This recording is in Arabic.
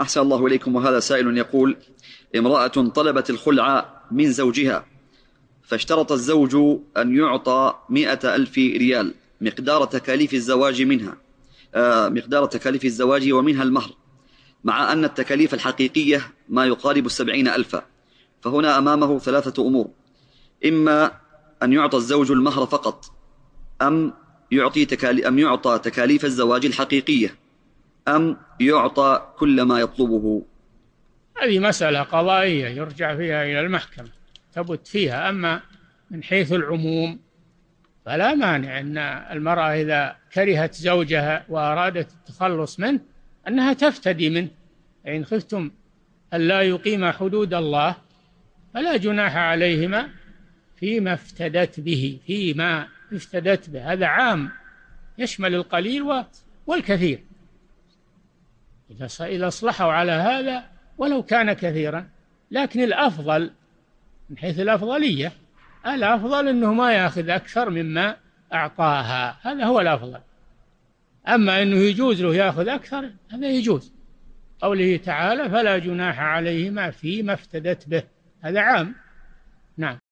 أحسن الله إليكم وهذا سائل يقول امرأة طلبت الخلع من زوجها فاشترط الزوج أن يعطى مئة ألف ريال مقدار تكاليف الزواج منها آه، مقدار تكاليف الزواج ومنها المهر مع أن التكاليف الحقيقية ما يقارب السبعين ألفا فهنا أمامه ثلاثة أمور إما أن يعطى الزوج المهر فقط أم يعطي تكاليف, أم يعطى تكاليف الزواج الحقيقية أم يعطى كل ما يطلبه هذه مسألة قضائية يرجع فيها إلى المحكمة تبت فيها أما من حيث العموم فلا مانع أن المرأة إذا كرهت زوجها وأرادت التخلص منه أنها تفتدي منه إن خفتم أن لا يقيم حدود الله فلا جناح عليهما فيما افتدت به فيما افتدت به هذا عام يشمل القليل والكثير إذا إذا أصلحوا على هذا ولو كان كثيرا لكن الأفضل من حيث الأفضلية الأفضل أنه ما يأخذ أكثر مما أعطاها هذا هو الأفضل أما أنه يجوز له يأخذ أكثر هذا يجوز قوله تعالى فلا جناح عليهما فيما افتدت به هذا عام نعم